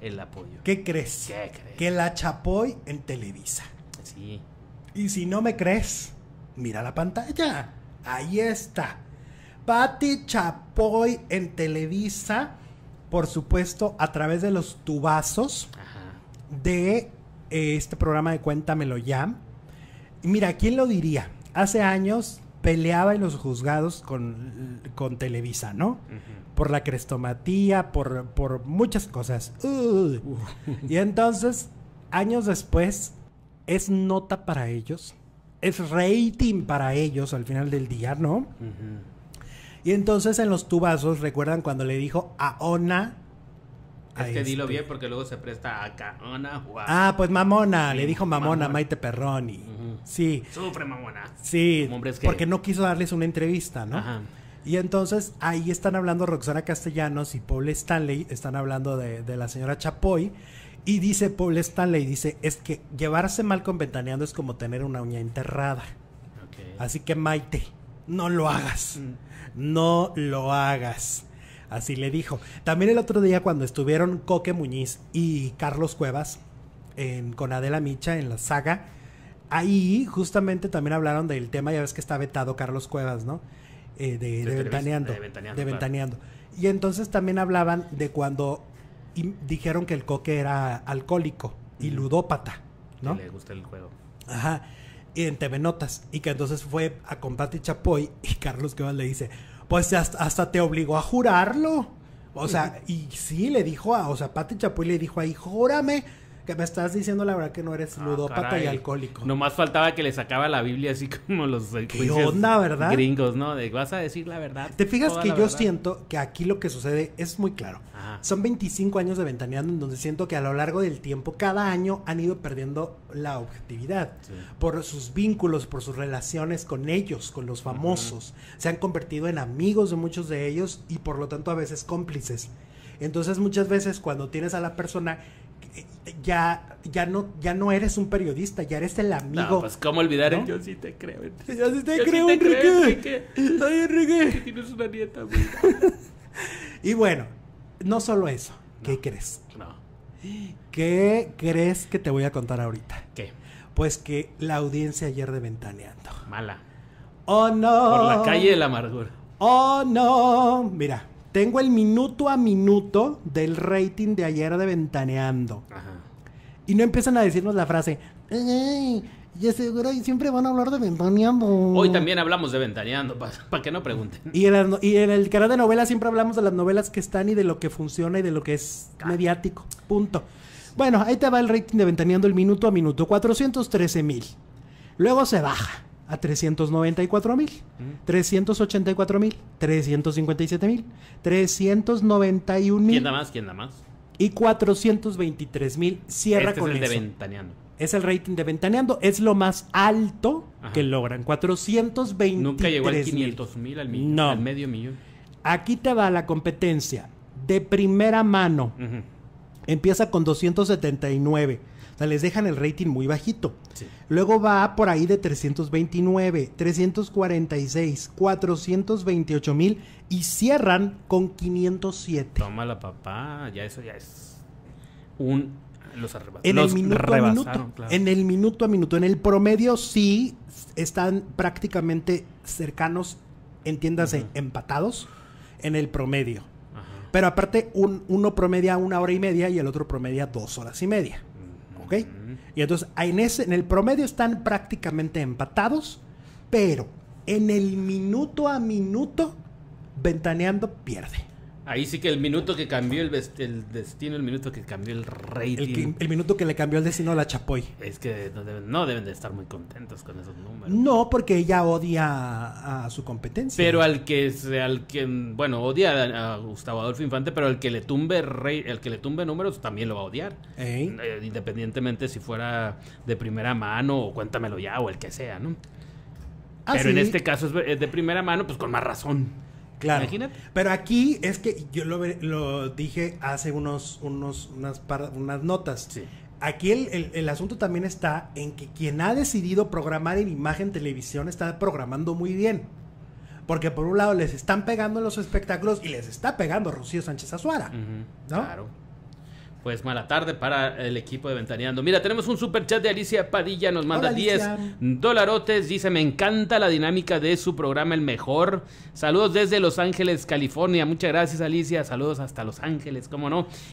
el apoyo. ¿Qué crees? Que la chapoy en Televisa. Sí. Y si no me crees, mira la pantalla. Ahí está. Patti Chapoy en Televisa, por supuesto, a través de los tubazos de eh, este programa de Cuéntamelo ya. mira, ¿quién lo diría? Hace años peleaba en los juzgados con, Televisa, ¿no? Por la crestomatía, por, por muchas cosas. Y entonces, años después, es nota para ellos, es rating para ellos al final del día, ¿no? Y entonces en los tubazos, ¿recuerdan cuando le dijo a Ona? es que dilo este? bien porque luego se presta a Caona. Ah, pues Mamona, le dijo Mamona, Maite Perroni. Sí. suprema mamona. Sí. Porque no quiso darles una entrevista, ¿no? Y entonces ahí están hablando Roxana Castellanos y Paul Stanley, están hablando de, la señora Chapoy. Y dice Paul Stanley, dice, es que llevarse mal con Ventaneando es como tener una uña enterrada. Así que Maite, no lo hagas. Mm. No lo hagas. Así le dijo. También el otro día cuando estuvieron Coque Muñiz y Carlos Cuevas con Adela Micha en la saga, ahí justamente también hablaron del tema, ya ves que está vetado Carlos Cuevas, ¿no? Eh, de, Ventaneando. De Ventaneando. Y entonces también hablaban de cuando dijeron que el coque era alcohólico y ludópata, ¿no? Que le gusta el juego. Ajá. Y en TV Notas. Y que entonces fue a Pati Chapoy y Carlos Cuevas le dice, pues hasta, te obligó a jurarlo. O sea, y sí, le dijo a, o sea, Pati Chapoy le dijo ahí, júrame me estás diciendo la verdad que no eres ah, ludópata y alcohólico. Nomás faltaba que le sacaba la Biblia así como los gringos, ¿no? De, vas a decir la verdad. Te fijas que yo siento que aquí lo que sucede es muy claro. Son 25 años de ventaneando en donde siento que a lo largo del tiempo, cada año han ido perdiendo la objetividad. Por sus vínculos, por sus relaciones con ellos, con los famosos. Se han convertido en amigos de muchos de ellos y por lo tanto a veces cómplices. Entonces muchas veces cuando tienes a la persona ya, ya, no, ya no eres un periodista, ya eres el amigo. pues cómo olvidar yo sí te creo. Yo sí te creo, Enrique. Enrique. tienes una nieta. y bueno, no solo eso. ¿Qué crees? No. ¿Qué crees que te voy a contar ahorita? ¿Qué? Pues que la audiencia ayer de Ventaneando. Mala. Oh no. Por la calle de la amargura. Oh no. Mira, tengo el minuto a minuto del rating de ayer de Ventaneando. Y no empiezan a decirnos la frase. ¡Ey! Ya seguro, y siempre van a hablar de Ventaneando. Hoy también hablamos de Ventaneando, para que no pregunten. Y en, el canal de novelas siempre hablamos de las novelas que están y de lo que funciona y de lo que es mediático. Punto. Bueno, ahí te va el rating de Ventaneando el minuto a minuto. 413 mil. Luego se baja a 394 mil, 384 mm. mil, 357 mil, 391 mil. ¿Quién da más? ¿Quién da más? Y 423 mil. Cierra este con es el de Ventaneando. Es el rating de Ventaneando. Es lo más alto que logran. 423 Nunca llegó al 500 mil, al, medio millón. Aquí te va la competencia de primera mano. Empieza con 279 sea, les dejan el rating muy bajito. Luego va por ahí de 329, 346, 428 mil y cierran con 507. Toma la papá, ya eso ya es un los en el minuto a minuto. En el minuto a minuto. En el promedio sí están prácticamente cercanos, entiéndase, empatados en el promedio. Pero aparte, un, uno promedia una hora y media y el otro promedia dos horas y media. Y entonces en el promedio están prácticamente empatados, pero en el minuto a minuto, Ventaneando pierde. Ahí sí que el minuto que cambió el, destino, el minuto que cambió el rating. El, minuto que le cambió el destino a la Chapoy. Es que no deben, de estar muy contentos con esos números. No, porque ella odia a, su competencia. Pero al que, al que bueno, odia a, Gustavo Adolfo Infante, pero al que le tumbe rey, el que le tumbe números también lo va a odiar. Eh, independientemente si fuera de primera mano o cuéntamelo ya o el que sea, ¿no? Ah, pero en este caso es eh, de primera mano, pues con más razón. Claro. Pero aquí es que yo lo, dije hace unos, unos, unas, notas. Aquí el, asunto también está en que quien ha decidido programar en imagen televisión está programando muy bien. Porque por un lado les están pegando los espectáculos y les está pegando Rocío Sánchez Azuara. ¿no? Claro pues mala tarde para el equipo de Ventaneando. Mira, tenemos un super chat de Alicia Padilla, nos manda 10 dolarotes, dice, me encanta la dinámica de su programa El Mejor. Saludos desde Los Ángeles, California. Muchas gracias Alicia, saludos hasta Los Ángeles, cómo no.